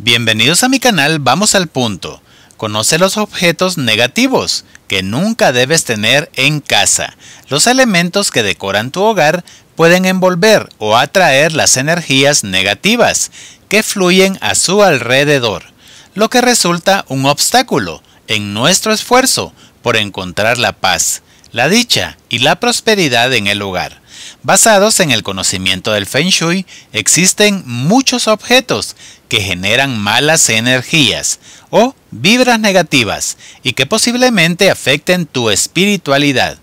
Bienvenidos a mi canal Vamos al Punto. Conoce los objetos negativos que nunca debes tener en casa. Los elementos que decoran tu hogar pueden envolver o atraer las energías negativas que fluyen a su alrededor, lo que resulta un obstáculo en nuestro esfuerzo por encontrar la paz, la dicha y la prosperidad en el hogar. Basados en el conocimiento del Feng Shui, existen muchos objetos que generan malas energías o vibras negativas y que posiblemente afecten tu espiritualidad,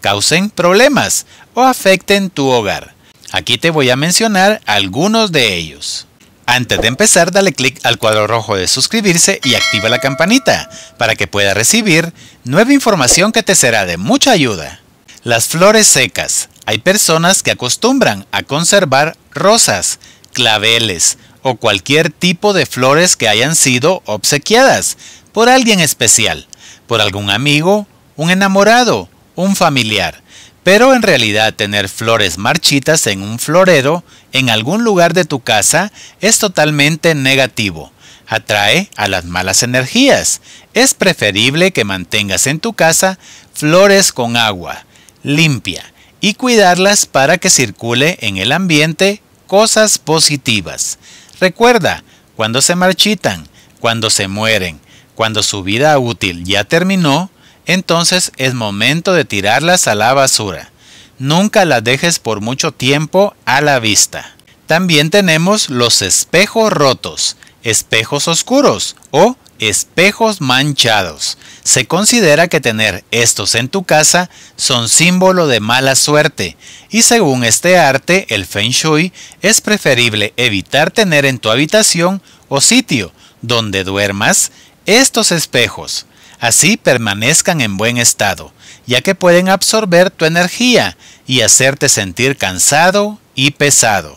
causen problemas o afecten tu hogar. Aquí te voy a mencionar algunos de ellos. Antes de empezar, dale clic al cuadro rojo de suscribirse y activa la campanita para que pueda recibir nueva información que te será de mucha ayuda. Las flores secas. Hay personas que acostumbran a conservar rosas, claveles o cualquier tipo de flores que hayan sido obsequiadas por alguien especial, por algún amigo, un enamorado, un familiar. Pero en realidad tener flores marchitas en un florero, en algún lugar de tu casa, es totalmente negativo. Atrae a las malas energías. Es preferible que mantengas en tu casa flores con agua, limpia, y cuidarlas para que circule en el ambiente cosas positivas. Recuerda, cuando se marchitan, cuando se mueren, cuando su vida útil ya terminó, entonces es momento de tirarlas a la basura. Nunca las dejes por mucho tiempo a la vista. También tenemos los espejos rotos espejos oscuros o espejos manchados. Se considera que tener estos en tu casa son símbolo de mala suerte y según este arte, el feng shui, es preferible evitar tener en tu habitación o sitio donde duermas estos espejos. Así permanezcan en buen estado, ya que pueden absorber tu energía y hacerte sentir cansado y pesado.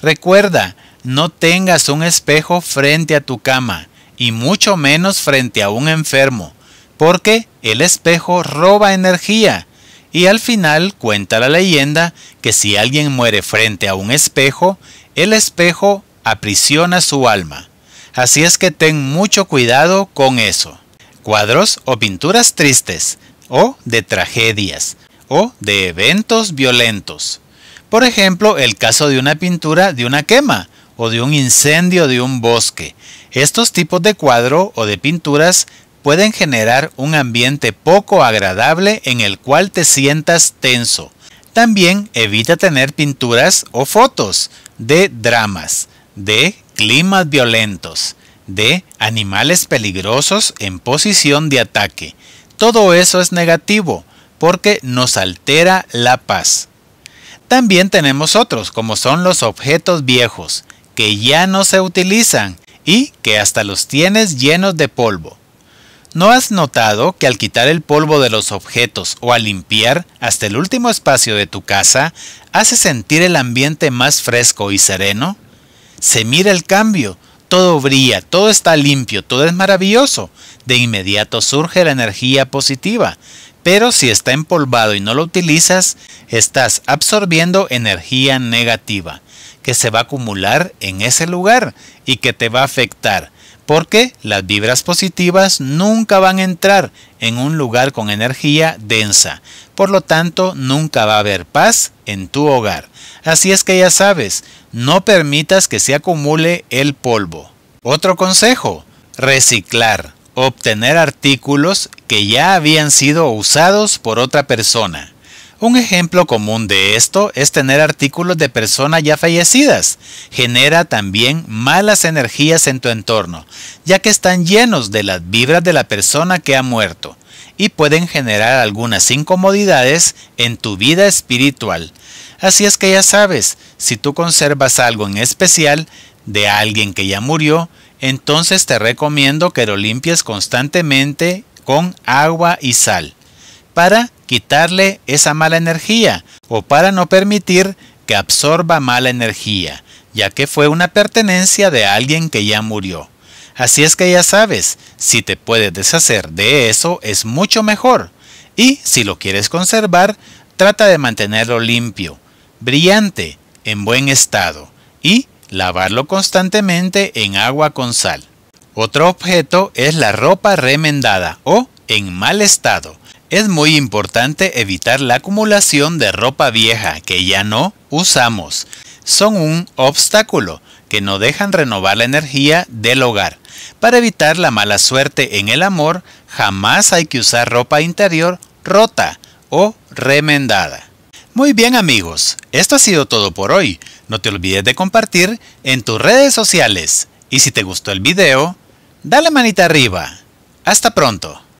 Recuerda, no tengas un espejo frente a tu cama, y mucho menos frente a un enfermo, porque el espejo roba energía. Y al final cuenta la leyenda que si alguien muere frente a un espejo, el espejo aprisiona su alma. Así es que ten mucho cuidado con eso. Cuadros o pinturas tristes, o de tragedias, o de eventos violentos. Por ejemplo, el caso de una pintura de una quema, o de un incendio de un bosque. Estos tipos de cuadro o de pinturas pueden generar un ambiente poco agradable en el cual te sientas tenso. También evita tener pinturas o fotos de dramas, de climas violentos, de animales peligrosos en posición de ataque. Todo eso es negativo porque nos altera la paz. También tenemos otros, como son los objetos viejos que ya no se utilizan y que hasta los tienes llenos de polvo. ¿No has notado que al quitar el polvo de los objetos o al limpiar hasta el último espacio de tu casa, hace sentir el ambiente más fresco y sereno? Se mira el cambio, todo brilla, todo está limpio, todo es maravilloso. De inmediato surge la energía positiva, pero si está empolvado y no lo utilizas, estás absorbiendo energía negativa que se va a acumular en ese lugar y que te va a afectar. Porque las vibras positivas nunca van a entrar en un lugar con energía densa. Por lo tanto, nunca va a haber paz en tu hogar. Así es que ya sabes, no permitas que se acumule el polvo. Otro consejo, reciclar, obtener artículos que ya habían sido usados por otra persona. Un ejemplo común de esto es tener artículos de personas ya fallecidas. Genera también malas energías en tu entorno, ya que están llenos de las vibras de la persona que ha muerto y pueden generar algunas incomodidades en tu vida espiritual. Así es que ya sabes, si tú conservas algo en especial de alguien que ya murió, entonces te recomiendo que lo limpies constantemente con agua y sal para quitarle esa mala energía o para no permitir que absorba mala energía, ya que fue una pertenencia de alguien que ya murió. Así es que ya sabes, si te puedes deshacer de eso es mucho mejor. Y si lo quieres conservar, trata de mantenerlo limpio, brillante, en buen estado y lavarlo constantemente en agua con sal. Otro objeto es la ropa remendada o en mal estado. Es muy importante evitar la acumulación de ropa vieja que ya no usamos. Son un obstáculo que no dejan renovar la energía del hogar. Para evitar la mala suerte en el amor, jamás hay que usar ropa interior rota o remendada. Muy bien amigos, esto ha sido todo por hoy. No te olvides de compartir en tus redes sociales. Y si te gustó el video, Dale manita arriba. Hasta pronto.